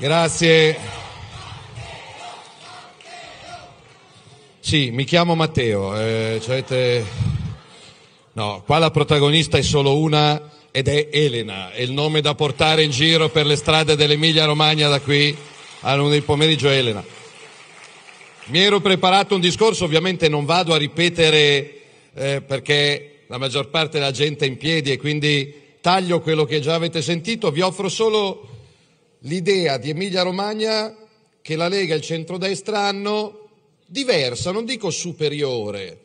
Grazie. Sì, mi chiamo Matteo. Eh, cioè No, qua la protagonista è solo una ed è Elena. È il nome da portare in giro per le strade dell'Emilia Romagna da qui a lunedì pomeriggio Elena. Mi ero preparato un discorso, ovviamente non vado a ripetere eh, perché la maggior parte della gente è in piedi e quindi taglio quello che già avete sentito. Vi offro solo l'idea di Emilia Romagna che la Lega e il centrodestra hanno diversa, non dico superiore,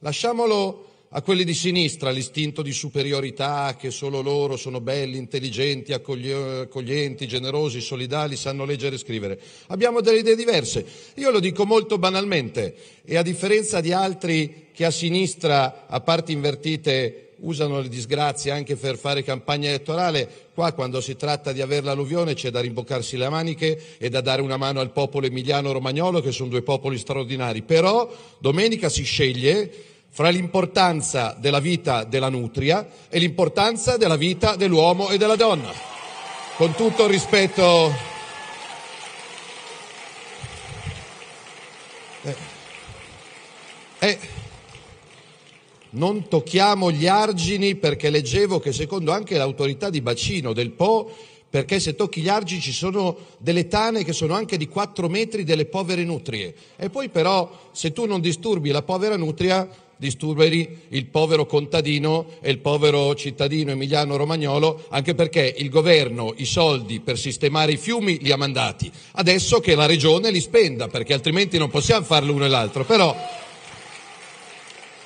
lasciamolo a quelli di sinistra, l'istinto di superiorità, che solo loro sono belli, intelligenti, accoglienti, generosi, solidali, sanno leggere e scrivere. Abbiamo delle idee diverse. Io lo dico molto banalmente e a differenza di altri che a sinistra, a parti invertite, usano le disgrazie anche per fare campagna elettorale, qua quando si tratta di avere l'alluvione c'è da rimboccarsi le maniche e da dare una mano al popolo emiliano-romagnolo, che sono due popoli straordinari. Però domenica si sceglie fra l'importanza della vita della nutria e l'importanza della vita dell'uomo e della donna. Con tutto il rispetto. Eh. Eh non tocchiamo gli argini perché leggevo che secondo anche l'autorità di bacino del Po, perché se tocchi gli argini ci sono delle tane che sono anche di 4 metri delle povere nutrie. E poi però se tu non disturbi la povera nutria, disturberi il povero contadino e il povero cittadino emiliano romagnolo, anche perché il governo i soldi per sistemare i fiumi li ha mandati. Adesso che la regione li spenda, perché altrimenti non possiamo farlo uno e l'altro. Però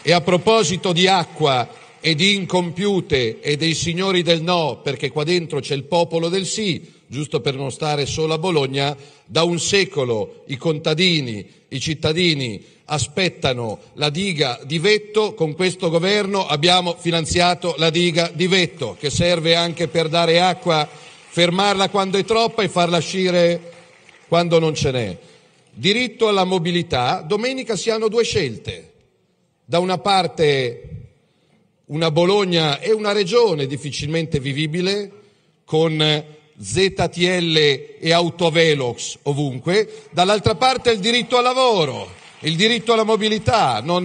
e a proposito di acqua e di incompiute e dei signori del no, perché qua dentro c'è il popolo del sì, giusto per non stare solo a Bologna, da un secolo i contadini, i cittadini aspettano la diga di Vetto, con questo governo abbiamo finanziato la diga di Vetto, che serve anche per dare acqua, fermarla quando è troppa e farla uscire quando non ce n'è. Diritto alla mobilità, domenica si hanno due scelte da una parte una Bologna e una regione difficilmente vivibile con ZTL e autovelox ovunque, dall'altra parte il diritto al lavoro, il diritto alla mobilità. Non...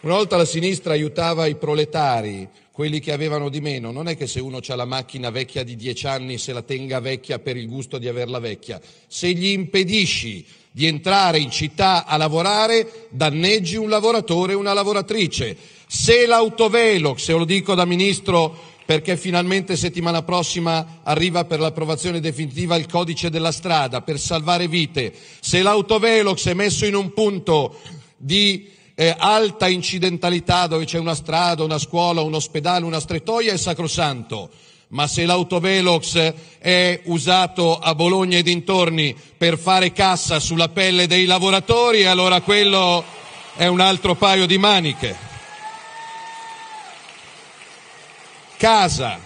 Una volta la sinistra aiutava i proletari, quelli che avevano di meno, non è che se uno ha la macchina vecchia di dieci anni se la tenga vecchia per il gusto di averla vecchia, se gli impedisci di entrare in città a lavorare danneggi un lavoratore e una lavoratrice. Se l'autovelox, e lo dico da ministro perché finalmente settimana prossima arriva per l'approvazione definitiva il codice della strada per salvare vite, se l'autovelox è messo in un punto di eh, alta incidentalità dove c'è una strada, una scuola, un ospedale, una strettoia è sacrosanto ma se l'autovelox è usato a Bologna e dintorni per fare cassa sulla pelle dei lavoratori, allora quello è un altro paio di maniche. Casa,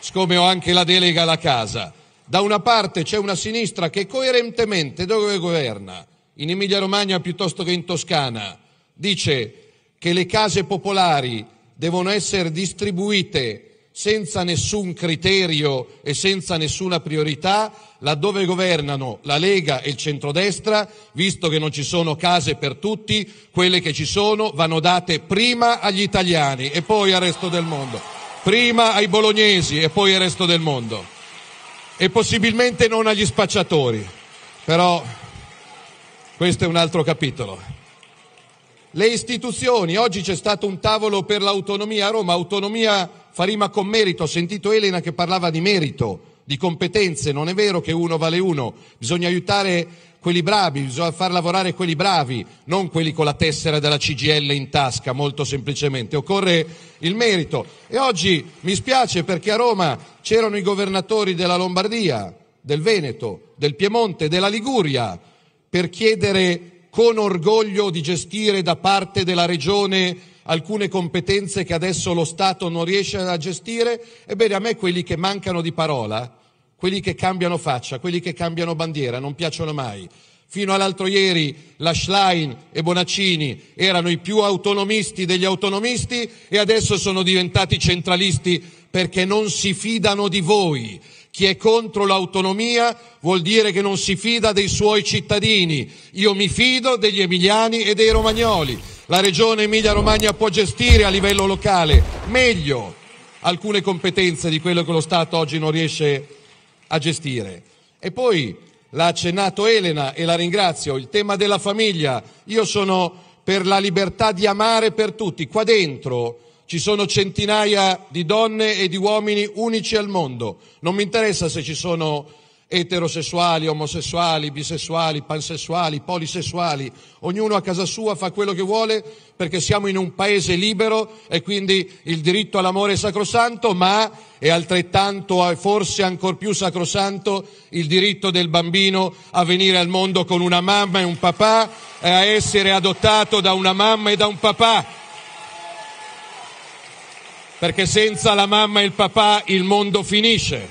siccome ho anche la delega alla casa, da una parte c'è una sinistra che coerentemente dove governa, in Emilia Romagna piuttosto che in Toscana, dice che le case popolari devono essere distribuite senza nessun criterio e senza nessuna priorità, laddove governano la Lega e il centrodestra, visto che non ci sono case per tutti, quelle che ci sono vanno date prima agli italiani e poi al resto del mondo, prima ai bolognesi e poi al resto del mondo e possibilmente non agli spacciatori, però questo è un altro capitolo le istituzioni. Oggi c'è stato un tavolo per l'autonomia a Roma, autonomia Farima con merito, ho sentito Elena che parlava di merito, di competenze, non è vero che uno vale uno, bisogna aiutare quelli bravi, bisogna far lavorare quelli bravi, non quelli con la tessera della CGL in tasca, molto semplicemente, occorre il merito. E oggi mi spiace perché a Roma c'erano i governatori della Lombardia, del Veneto, del Piemonte, della Liguria, per chiedere con orgoglio di gestire da parte della regione alcune competenze che adesso lo Stato non riesce a gestire, ebbene a me quelli che mancano di parola, quelli che cambiano faccia, quelli che cambiano bandiera, non piacciono mai. Fino all'altro ieri la Schlein e Bonaccini erano i più autonomisti degli autonomisti e adesso sono diventati centralisti perché non si fidano di voi. Chi è contro l'autonomia vuol dire che non si fida dei suoi cittadini. Io mi fido degli emiliani e dei romagnoli. La regione Emilia-Romagna può gestire a livello locale meglio alcune competenze di quello che lo Stato oggi non riesce a gestire. E poi l'ha accennato Elena e la ringrazio, il tema della famiglia. Io sono per la libertà di amare per tutti. Qua dentro ci sono centinaia di donne e di uomini unici al mondo. Non mi interessa se ci sono eterosessuali, omosessuali, bisessuali, pansessuali, polisessuali. Ognuno a casa sua fa quello che vuole perché siamo in un paese libero e quindi il diritto all'amore è sacrosanto, ma è altrettanto e forse ancor più sacrosanto il diritto del bambino a venire al mondo con una mamma e un papà e a essere adottato da una mamma e da un papà perché senza la mamma e il papà il mondo finisce.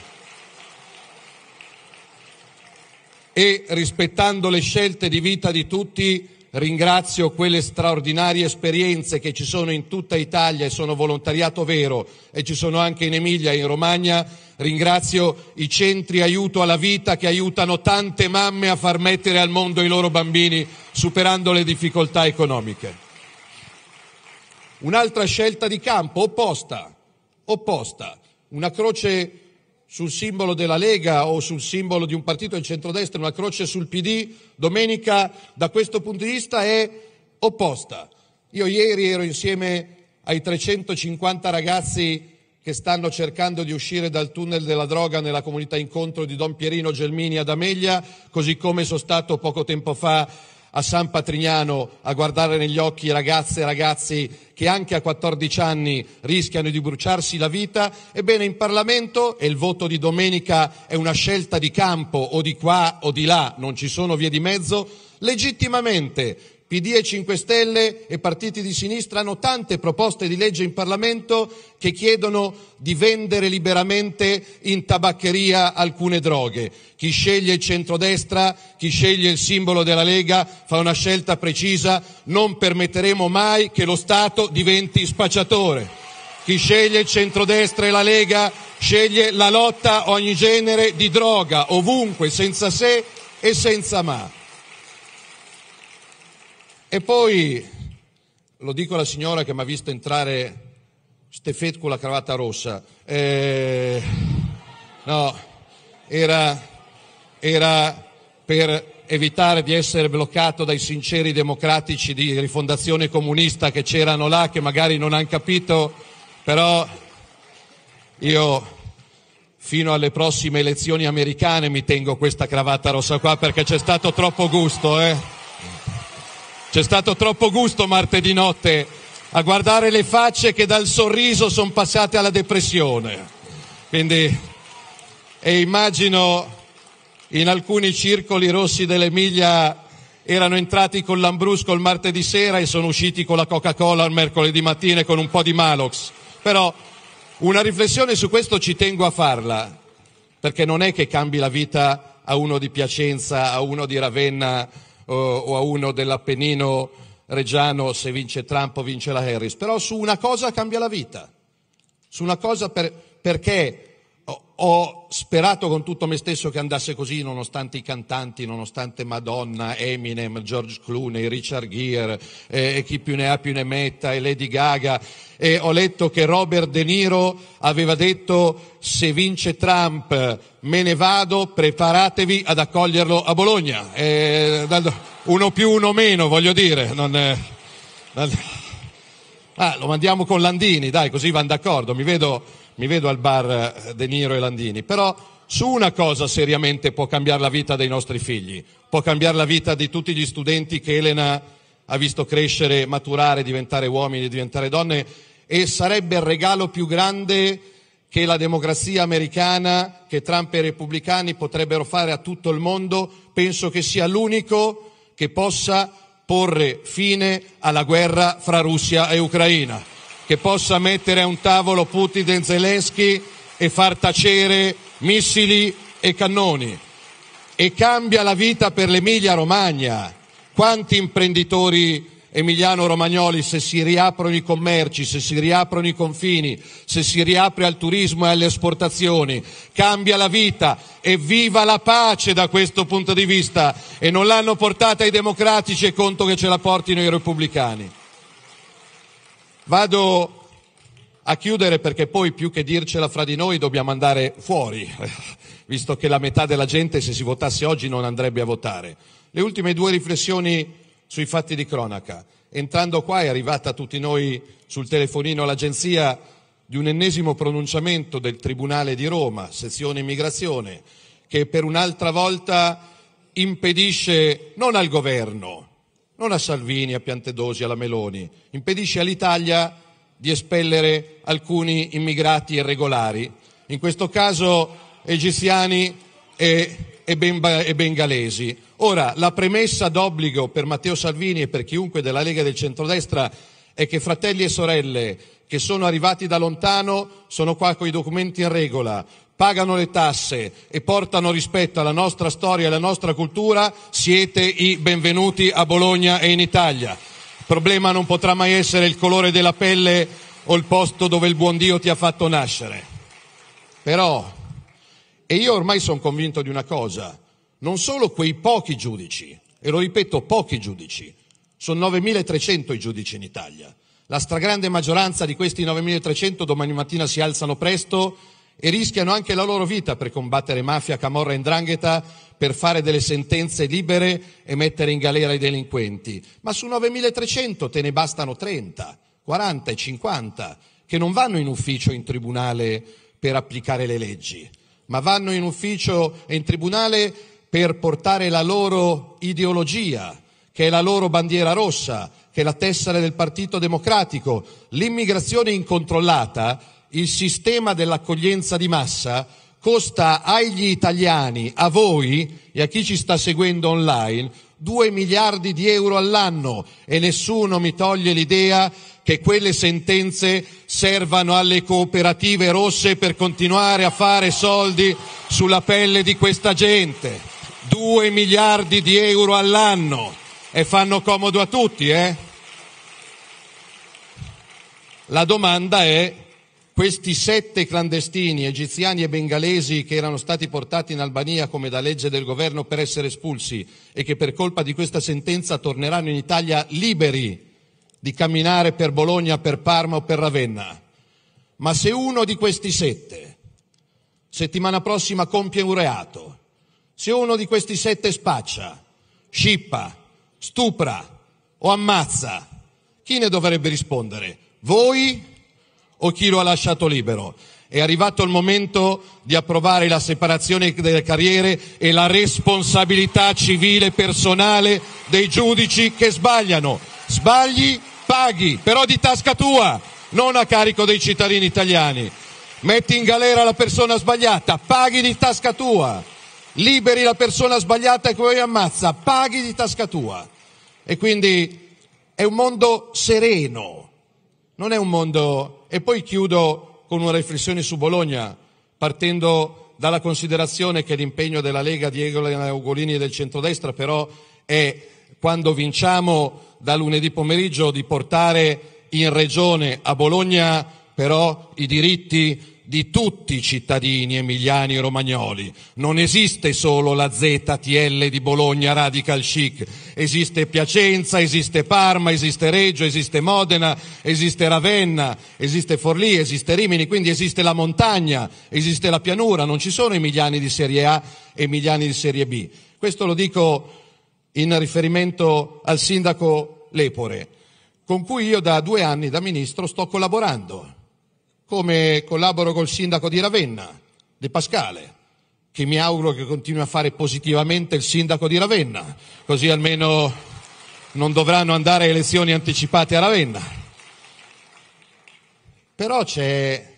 E rispettando le scelte di vita di tutti, ringrazio quelle straordinarie esperienze che ci sono in tutta Italia e sono volontariato vero e ci sono anche in Emilia e in Romagna, ringrazio i centri aiuto alla vita che aiutano tante mamme a far mettere al mondo i loro bambini superando le difficoltà economiche. Un'altra scelta di campo opposta, opposta, una croce sul simbolo della Lega o sul simbolo di un partito del centrodestra, una croce sul PD, domenica da questo punto di vista è opposta. Io ieri ero insieme ai 350 ragazzi che stanno cercando di uscire dal tunnel della droga nella comunità incontro di Don Pierino Gelmini ad Ameglia, così come sono stato poco tempo fa a San Patrignano a guardare negli occhi ragazze e ragazzi che anche a 14 anni rischiano di bruciarsi la vita, ebbene in Parlamento, e il voto di domenica è una scelta di campo o di qua o di là, non ci sono vie di mezzo, legittimamente PD e 5 Stelle e partiti di sinistra hanno tante proposte di legge in Parlamento che chiedono di vendere liberamente in tabaccheria alcune droghe. Chi sceglie il centrodestra, chi sceglie il simbolo della Lega fa una scelta precisa, non permetteremo mai che lo Stato diventi spacciatore. Chi sceglie il centrodestra e la Lega sceglie la lotta a ogni genere di droga, ovunque, senza se e senza ma. E poi, lo dico alla signora che mi ha visto entrare Stefet con la cravatta rossa, eh, no, era, era per evitare di essere bloccato dai sinceri democratici di rifondazione comunista che c'erano là, che magari non hanno capito, però io fino alle prossime elezioni americane mi tengo questa cravatta rossa qua perché c'è stato troppo gusto. Eh. C'è stato troppo gusto martedì notte a guardare le facce che dal sorriso sono passate alla depressione. Quindi, e immagino in alcuni circoli rossi dell'Emilia erano entrati con l'ambrusco il martedì sera e sono usciti con la Coca-Cola il mercoledì mattina e con un po' di Malox. Però una riflessione su questo ci tengo a farla, perché non è che cambi la vita a uno di Piacenza, a uno di Ravenna, o, o a uno dell'Appennino reggiano se vince Trump o vince la Harris, però su una cosa cambia la vita, su una cosa per, perché ho sperato con tutto me stesso che andasse così, nonostante i cantanti, nonostante Madonna, Eminem, George Clooney, Richard Gere, eh, e chi più ne ha più ne metta, e Lady Gaga. E ho letto che Robert De Niro aveva detto se vince Trump me ne vado, preparatevi ad accoglierlo a Bologna. Eh, uno più, uno meno, voglio dire. Non, eh, non... Ah, lo mandiamo con Landini, dai, così vanno d'accordo. Mi vedo mi vedo al bar eh, De Niro e Landini, però su una cosa seriamente può cambiare la vita dei nostri figli, può cambiare la vita di tutti gli studenti che Elena ha visto crescere, maturare, diventare uomini, diventare donne e sarebbe il regalo più grande che la democrazia americana, che Trump e i repubblicani potrebbero fare a tutto il mondo, penso che sia l'unico che possa porre fine alla guerra fra Russia e Ucraina che possa mettere a un tavolo Putin e Zelensky e far tacere missili e cannoni. E cambia la vita per l'Emilia Romagna. Quanti imprenditori Emiliano Romagnoli, se si riaprono i commerci, se si riaprono i confini, se si riapre al turismo e alle esportazioni, cambia la vita e viva la pace da questo punto di vista e non l'hanno portata i democratici e conto che ce la portino i repubblicani. Vado a chiudere perché poi più che dircela fra di noi dobbiamo andare fuori, visto che la metà della gente se si votasse oggi non andrebbe a votare. Le ultime due riflessioni sui fatti di cronaca. Entrando qua è arrivata a tutti noi sul telefonino l'agenzia di un ennesimo pronunciamento del Tribunale di Roma, sezione immigrazione, che per un'altra volta impedisce non al governo, non a Salvini, a Piantedosi, alla Meloni, impedisce all'Italia di espellere alcuni immigrati irregolari, in questo caso egiziani e, e, benba, e bengalesi. Ora, la premessa d'obbligo per Matteo Salvini e per chiunque della Lega del centrodestra è che fratelli e sorelle che sono arrivati da lontano sono qua con i documenti in regola, pagano le tasse e portano rispetto alla nostra storia e alla nostra cultura, siete i benvenuti a Bologna e in Italia. Il problema non potrà mai essere il colore della pelle o il posto dove il buon Dio ti ha fatto nascere. Però, e io ormai sono convinto di una cosa, non solo quei pochi giudici, e lo ripeto, pochi giudici, sono 9.300 i giudici in Italia. La stragrande maggioranza di questi 9.300 domani mattina si alzano presto e rischiano anche la loro vita per combattere mafia, camorra e ndrangheta, per fare delle sentenze libere e mettere in galera i delinquenti. Ma su 9.300 te ne bastano 30, 40 e 50 che non vanno in ufficio e in tribunale per applicare le leggi, ma vanno in ufficio e in tribunale per portare la loro ideologia, che è la loro bandiera rossa, che è la tessera del Partito Democratico. L'immigrazione incontrollata il sistema dell'accoglienza di massa costa agli italiani, a voi e a chi ci sta seguendo online, 2 miliardi di euro all'anno e nessuno mi toglie l'idea che quelle sentenze servano alle cooperative rosse per continuare a fare soldi sulla pelle di questa gente. 2 miliardi di euro all'anno e fanno comodo a tutti, eh? La domanda è questi sette clandestini egiziani e bengalesi che erano stati portati in Albania come da legge del governo per essere espulsi e che per colpa di questa sentenza torneranno in Italia liberi di camminare per Bologna, per Parma o per Ravenna. Ma se uno di questi sette settimana prossima compie un reato, se uno di questi sette spaccia, scippa, stupra o ammazza, chi ne dovrebbe rispondere? Voi? o chi lo ha lasciato libero. È arrivato il momento di approvare la separazione delle carriere e la responsabilità civile personale dei giudici che sbagliano. Sbagli, paghi, però di tasca tua, non a carico dei cittadini italiani. Metti in galera la persona sbagliata, paghi di tasca tua. Liberi la persona sbagliata e poi ammazza, paghi di tasca tua. E quindi è un mondo sereno, non è un mondo e poi chiudo con una riflessione su Bologna, partendo dalla considerazione che l'impegno della Lega di Egola Ugolini e del centrodestra però è quando vinciamo da lunedì pomeriggio di portare in regione a Bologna però i diritti di tutti i cittadini emiliani e romagnoli. Non esiste solo la ZTL di Bologna Radical Chic, esiste Piacenza, esiste Parma, esiste Reggio, esiste Modena, esiste Ravenna, esiste Forlì, esiste Rimini, quindi esiste la montagna, esiste la pianura, non ci sono emiliani di serie A e emiliani di serie B. Questo lo dico in riferimento al sindaco Lepore, con cui io da due anni da ministro sto collaborando come collaboro col sindaco di Ravenna, De Pascale, che mi auguro che continui a fare positivamente il sindaco di Ravenna, così almeno non dovranno andare a elezioni anticipate a Ravenna. Però c'è,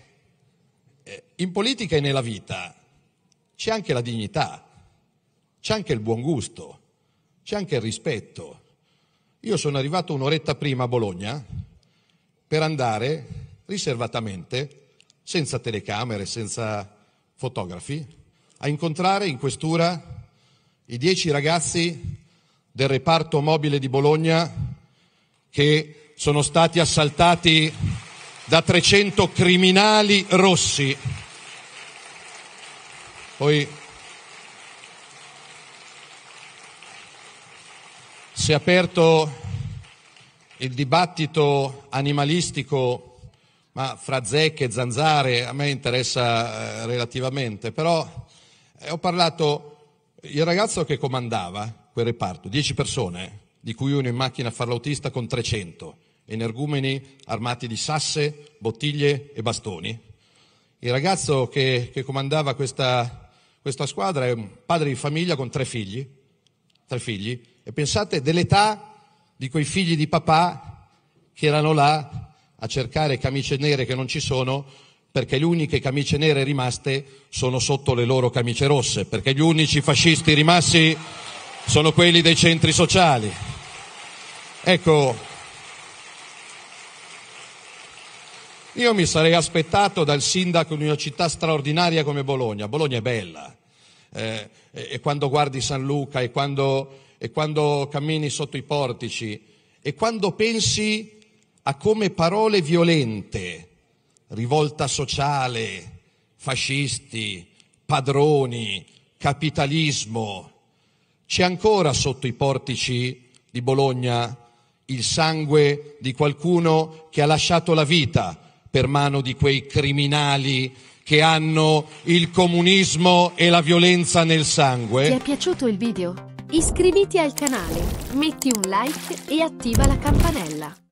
eh, in politica e nella vita, c'è anche la dignità, c'è anche il buon gusto, c'è anche il rispetto. Io sono arrivato un'oretta prima a Bologna per andare riservatamente, senza telecamere, senza fotografi, a incontrare in questura i dieci ragazzi del reparto mobile di Bologna che sono stati assaltati da 300 criminali rossi. Poi si è aperto il dibattito animalistico ma fra zecche e zanzare a me interessa eh, relativamente, però eh, ho parlato, il ragazzo che comandava quel reparto, 10 persone, di cui uno in macchina a far l'autista con 300, energumeni armati di sasse, bottiglie e bastoni. Il ragazzo che, che comandava questa, questa squadra è un padre di famiglia con tre figli, tre figli, e pensate dell'età di quei figli di papà che erano là a cercare camicie nere che non ci sono perché le uniche camicie nere rimaste sono sotto le loro camicie rosse, perché gli unici fascisti rimasti sono quelli dei centri sociali. Ecco, io mi sarei aspettato dal sindaco di una città straordinaria come Bologna, Bologna è bella, eh, e, e quando guardi San Luca, e quando, e quando cammini sotto i portici, e quando pensi a come parole violente, rivolta sociale, fascisti, padroni, capitalismo. C'è ancora sotto i portici di Bologna il sangue di qualcuno che ha lasciato la vita per mano di quei criminali che hanno il comunismo e la violenza nel sangue. Ti è piaciuto il video? Iscriviti al canale, metti un like e attiva la campanella.